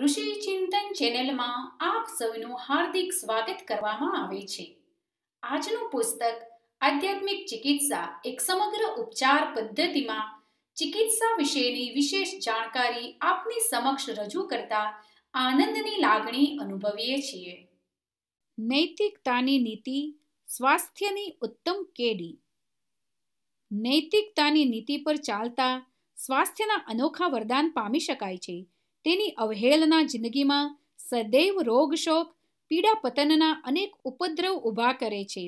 ઋષિ ચિંતન ચેનલમાં આપ સૌનું હાર્દિક સ્વાગત કરવામાં આવે છે આજનું પુસ્તક આધ્યાત્મિક ચિકિત્સા એક સમગ્ર ઉપચાર પદ્ધતિમાં ચિકિત્સા વિશેની વિશેષ જાણકારી આપની સમક્ષ રજૂ કરતા આનંદની લાગણી અનુભવીએ છીએ નૈતિકતાની નીતિ સ્વાસ્થ્યની ઉત્તમ કેડી નૈતિકતાની નીતિ પર ચાલતા સ્વાસ્થ્યના અનોખા વરદાન પામી શકાય છે તેની અવહેલના જિંદગીમાં સદૈવ રોગશોક પીડા પતનના અનેક ઉપદ્રવ ઊભા કરે છે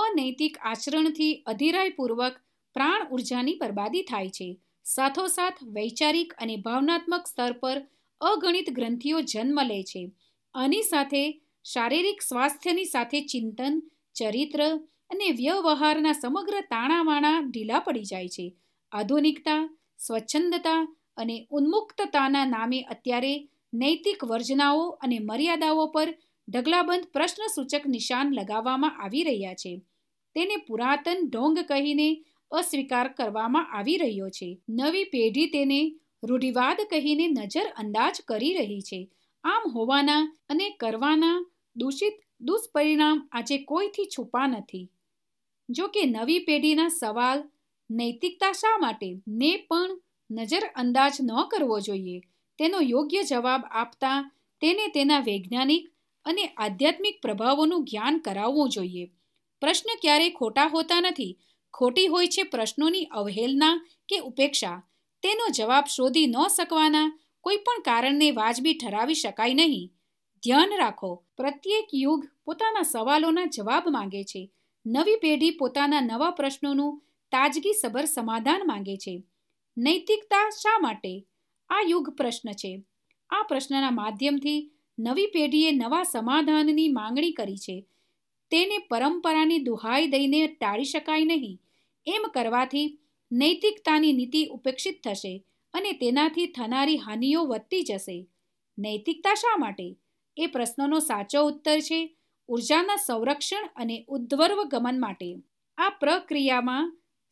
અનૈતિક આચરણથી અધિરાયપૂર્વક પ્રાણ ઉર્જાની બરબાદી થાય છે સાથોસાથ વૈચારિક અને ભાવનાત્મક સ્તર પર અગણિત ગ્રંથિઓ જન્મ લે છે આની સાથે શારીરિક સ્વાસ્થ્યની સાથે ચિંતન ચરિત્ર અને વ્યવહારના સમગ્ર તાણાવાણા ઢીલા પડી જાય છે આધુનિકતા સ્વચ્છંદતા અને ઉન્મુક્તતાના નામે અત્યારે નૈતિક વર્જનાઓ અને મર્યાદાઓ પર ઢગલાબંધ પ્રશ્નસૂચક નિશાન લગાવવામાં આવી રહ્યા છે તેને પુરાતન ઢોંગ કહીને અસ્વીકાર કરવામાં આવી રહ્યો છે નવી પેઢી તેને રૂઢિવાદ કહીને નજર અંદાજ કરી રહી છે આમ હોવાના અને કરવાના દૂષિત દુષ્પરિણામ આજે કોઈથી છુપા નથી જો કે નવી પેઢીના સવાલ નૈતિકતા શા માટે ને પણ નજર અંદાજ ન કરવો જોઈએ તેનો યોગ્ય જવાબ આપતા તેને તેના વૈજ્ઞાનિક અને આધ્યાત્મિક પ્રભાવોનું જ્ઞાન કરાવવું જોઈએ પ્રશ્ન ક્યારેય ખોટા હોતા નથી ખોટી હોય છે પ્રશ્નોની અવહેલના કે ઉપેક્ષા તેનો જવાબ શોધી ન શકવાના કોઈ પણ કારણને વાજબી ઠરાવી શકાય નહીં ધ્યાન રાખો પ્રત્યેક યુગ પોતાના સવાલોના જવાબ માંગે છે નવી પેઢી પોતાના નવા પ્રશ્નોનું તાજગીસભર સમાધાન માંગે છે નૈતિકતા શા માટે આ યુગ પ્રશ્ન છે આ પ્રશ્નના માધ્યમથી નવી પેઢીએ નવા સમાધાનની માંગણી કરી છે તેને પરંપરાની દુહાઈ દઈને ટાળી શકાય નહીં એમ કરવાથી નૈતિકતાની નીતિ ઉપેક્ષિત થશે અને તેનાથી થનારી હાનિઓ વધતી જશે નૈતિકતા શા માટે એ પ્રશ્નનો સાચો ઉત્તર છે ઉર્જાના સંરક્ષણ અને ઉદ્ધર્વ ગમન માટે આ પ્રક્રિયામાં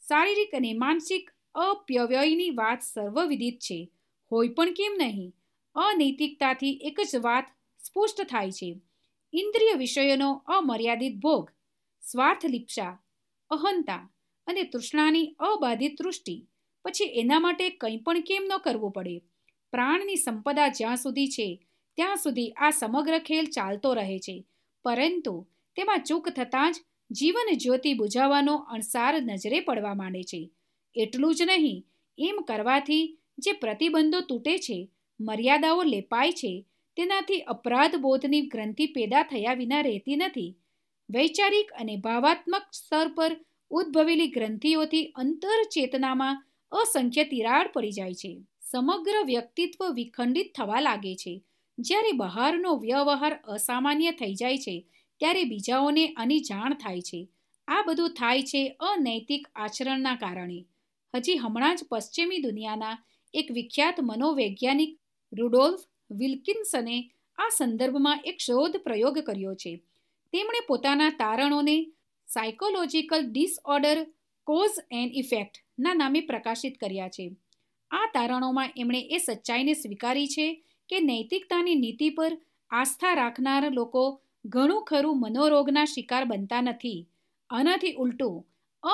શારીરિક અને માનસિક અપ્યવ્યયની વાત સર્વવિદિત છે હોય પણ કેમ નહીં અનૈતિકતાથી એક જ વાત સ્પષ્ટ થાય છે ઇન્દ્રિય વિષયોનો અમર્યાદિત ભોગ સ્વાર્થ લિપ્સા અહંતા અને તૃષ્ણાની અબાધિત તૃષ્ટિ પછી એના માટે કંઈ પણ કેમ ન કરવું પડે પ્રાણની સંપદા જ્યાં સુધી છે ત્યાં સુધી આ સમગ્ર ખેલ ચાલતો રહે છે પરંતુ તેમાં ચૂક થતાં જ જીવન જ્યોતિ બુજાવવાનો અણસાર નજરે પડવા માંડે છે એટલું જ નહીં એમ કરવાથી જે પ્રતિબંધો તૂટે છે મર્યાદાઓ લેપાય છે તેનાથી અપરાધબોધની ગ્રંથિ પેદા થયા વિના રહેતી નથી વૈચારિક અને ભાવાત્મક સ્તર પર ઉદ્ભવેલી ગ્રંથિઓથી અંતરચેતનામાં અસંખ્ય તિરાડ પડી જાય છે સમગ્ર વ્યક્તિત્વ વિખંડિત થવા લાગે છે જ્યારે બહારનો વ્યવહાર અસામાન્ય થઈ જાય છે ત્યારે બીજાઓને આની જાણ થાય છે આ બધું થાય છે અનૈતિક આચરણના કારણે હજી હમણાં જ પશ્ચિમી દુનિયાના એક વિખ્યાત મનોવૈજ્ઞાનિક રુડોલ્ફ વિલ્કિન્સને આ સંદર્ભમાં એક શોધ પ્રયોગ કર્યો છે તેમણે પોતાના તારણોને psychological disorder cause and effect ના નામે પ્રકાશિત કર્યા છે આ તારણોમાં એમણે એ સચ્ચાઈને સ્વીકારી છે કે નૈતિકતાની નીતિ પર આસ્થા રાખનાર લોકો ઘણું ખરું મનોરોગના શિકાર બનતા નથી આનાથી ઉલટું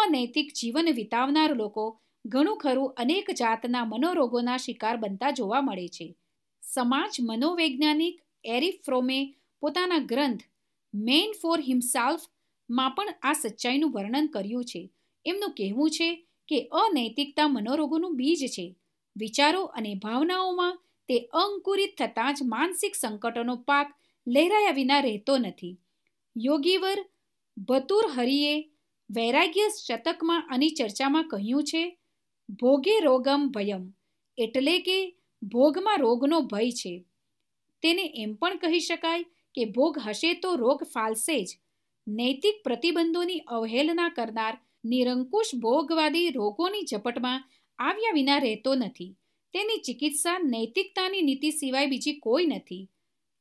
અનૈતિક જીવન વિતાવનાર લોકો ઘણું ખરું અનેક જાતના મનોરોગોના શિકાર બનતા જોવા મળે છે સમાજ મનોવૈજ્ઞાનિક એરિફ ફ્રોમે પોતાના ગ્રંથ મેન ફોર હિમસાલ્ફ માં પણ આ સચ્ચાઈનું વર્ણન કર્યું છે એમનું કહેવું છે કે અનૈતિકતા મનોરોગોનું બીજ છે વિચારો અને ભાવનાઓમાં તે અંકુરિત થતાં જ માનસિક સંકટોનો પાક લહેરાયા વિના રહેતો નથી યોગીવર ભતુર હરિએ વૈરાગ્ય શતકમાં આની ચર્ચામાં કહ્યું છે ભોગે રોગમ ભયમ એટલે કે ભોગમાં રોગનો ભય છે તેને એમ પણ કહી શકાય કે ભોગ હશે તો રોગ ફાલશે જ નૈતિક પ્રતિબંધોની અવહેલના કરનાર નિરંકુશ ભોગવાદી રોગોની ઝપટમાં આવ્યા વિના રહેતો નથી તેની ચિકિત્સા નૈતિકતાની નીતિ સિવાય બીજી કોઈ નથી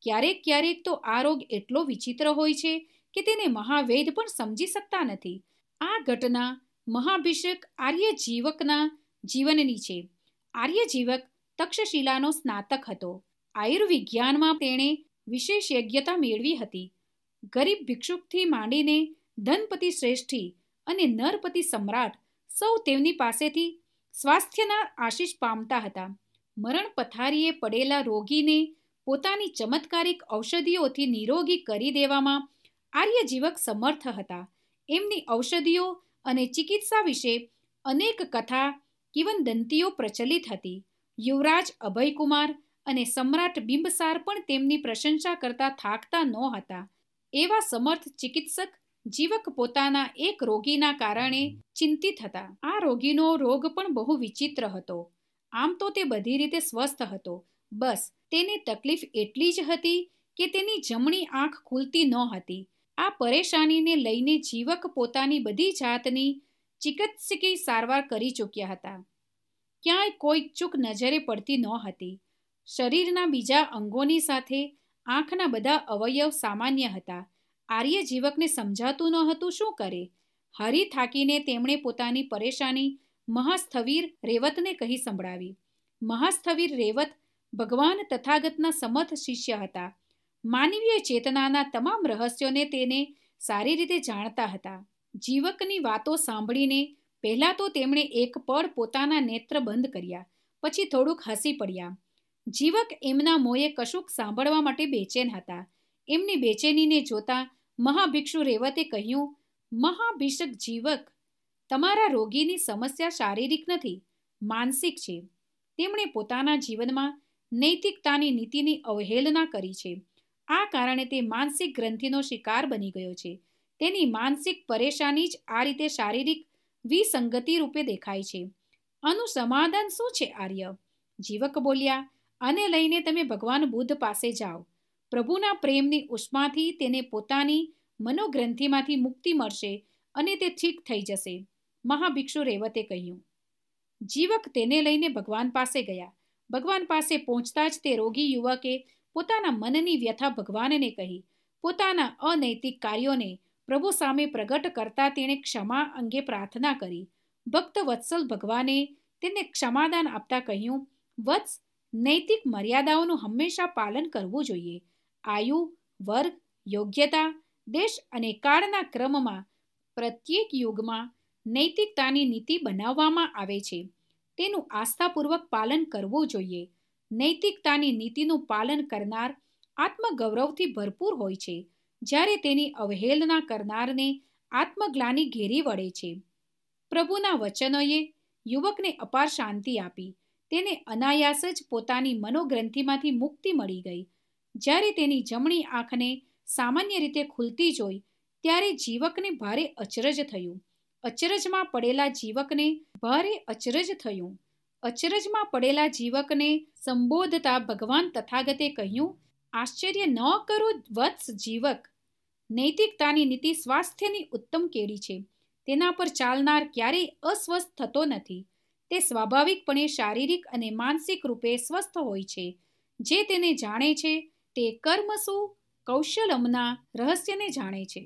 ક્યારેક ક્યારેક તો આ રોગ એટલો વિચિત્ર હોય છે કે તેને મહાવેદ પણ સમજી શકતા નથી આ ઘટના મહાભિષેક આર્યજીવકના જીવનની છે આર્યજીવક તક્ષશિલાનો સ્નાતક હતો આયુર્વિજ્ઞાનમાં તેણે વિશેષ યજ્ઞતા મેળવી હતી ગરીબ ભિક્ષુકથી માંડીને ધનપતિ શ્રેષ્ઠી અને નરપતિ સમ્રાટ સૌ તેમની પાસેથી સ્વાસ્થ્યના આશીષ પામતા હતા મરણ પથારીએ પડેલા રોગીને પોતાની ચમત્કારિક ઔષધિઓથી નિરોગી કરી દેવામાં આર્યજીવક સમર્થ હતા એમની ઔષધિઓ અને ચિકિત્સા વિશે અનેક કથા કિવનદંતીઓ પ્રચલિત હતી યુવરાજ અભયકુમાર અને સમ્રાટ બિંબસાર પણ તેમની પ્રશંસા કરતા થાકતા નહોતા એવા સમર્થ ચિકિત્સક જીવક પોતાના એક રોગીના કારણે ચિંતિત હતા આ રોગીનો રોગ પણ બહુ વિચિત્ર હતો આમ તો તે બધી રીતે સ્વસ્થ હતો બસ તેને તકલીફ એટલી જ હતી કે તેની જમણી આંખ ખુલતી ન હતી આ પરેશાનીને લઈને જીવક પોતાની બધી જાતની ચિકિત્સકી સારવાર કરી ચૂક્યા હતા ક્યાંય કોઈ ચૂક નજરે પડતી ન હતી શરીરના બીજા અંગોની સાથે આંખના બધા અવયવ સામાન્ય હતા આર્ય જીવકને સમજાતું નહોતું શું કરે હરી થાકીને તેમણે પોતાની પરેશાની મહાસ્થવીર રેવતને કહી સંભળાવી મહાસ્થવીર રેવત ભગવાન તથાગતના સમથ શિષ્ય હતા માનવીય ચેતનાના તમામ રહસ્યોને તેને સારી રીતે જાણતા હતા જીવકની વાતો સાંભળીને પહેલાં તો તેમણે એક પળ પોતાના નેત્ર બંધ કર્યા પછી થોડુંક હસી પડ્યા જીવક એમના મોંએ કશુંક સાંભળવા માટે બેચેન હતા એમની બેચેનીને જોતા મહાભિક્ષુ રેવતે કહ્યું મહાભિષક જીવક તમારા રોગીની સમસ્યા શારીરિક નથી માનસિક છે તેમણે પોતાના જીવનમાં નૈતિકતાની નીતિની અવહેલના કરી છે આ કારણે તે માનસિક ગ્રંથિનો શિકાર બની ગયો છે તેની માનસિક પરેશાની જ આ રીતે શારીરિક વિસંગતિ રૂપે દેખાય છે આનું સમાધાન શું છે આર્ય જીવક બોલ્યા આને લઈને તમે ભગવાન બુદ્ધ પાસે જાઓ પ્રભુના પ્રેમની ઉષ્માથી તેને પોતાની મનોગ્રંથિમાંથી મુક્તિ મળશે અને તે ઠીક થઈ જશે મહાભિક્ષુ રેવતે કહ્યું જીવક તેને લઈને ભગવાન પાસે ગયા ભગવાન પાસે પહોંચતા જ તે રોગી યુવકે પોતાના મનની વ્યથા ભગવાનને કહી પોતાના અનૈતિક કાર્યોને પ્રભુ સામે પ્રગટ કરતા તેણે ક્ષમા અંગે પ્રાર્થના કરી ભક્ત વત્સલ ભગવાને તેને ક્ષમાદાન આપતા કહ્યું વત્સ નૈતિક મર્યાદાઓનું હંમેશા પાલન કરવું જોઈએ આયુ વર્ગ યોગ્યતા દેશ અને કાળના ક્રમમાં પ્રત્યેક યુગમાં નૈતિકતાની નીતિ બનાવવામાં આવે છે તેનું આસ્થાપૂર્વક પાલન કરવું જોઈએ નૈતિકતાની નીતિનું પાલન કરનાર આત્મગૌરવથી ભરપૂર હોય છે જ્યારે તેની અવહેલના કરનારને આત્મગ્લાની ઘેરી વળે છે પ્રભુના વચનોએ યુવકને અપાર શાંતિ આપી તેને અનાયાસ જ પોતાની મનોગ્રંથિમાંથી મુક્તિ મળી ગઈ જ્યારે તેની જમણી આંખને સામાન્ય રીતે ખુલતી જોઈ ત્યારે જીવકને ભારે અચરજ થયું અચરજમાં પડેલા જીવકને ભારે અચરજ થયું અચરજમાં પડેલા જીવકને સંબોધતા ભગવાન તથાગતે કહ્યું આશ્ચર્ય ન કરો વત્સ જીવક નૈતિકતાની નીતિ સ્વાસ્થ્યની ઉત્તમ કેડી છે તેના પર ચાલનાર ક્યારેય અસ્વસ્થ થતો નથી તે સ્વાભાવિકપણે શારીરિક અને માનસિક રૂપે સ્વસ્થ હોય છે જે તેને જાણે છે તે કર્મસુ કૌશલમના રહસ્યને જાણે છે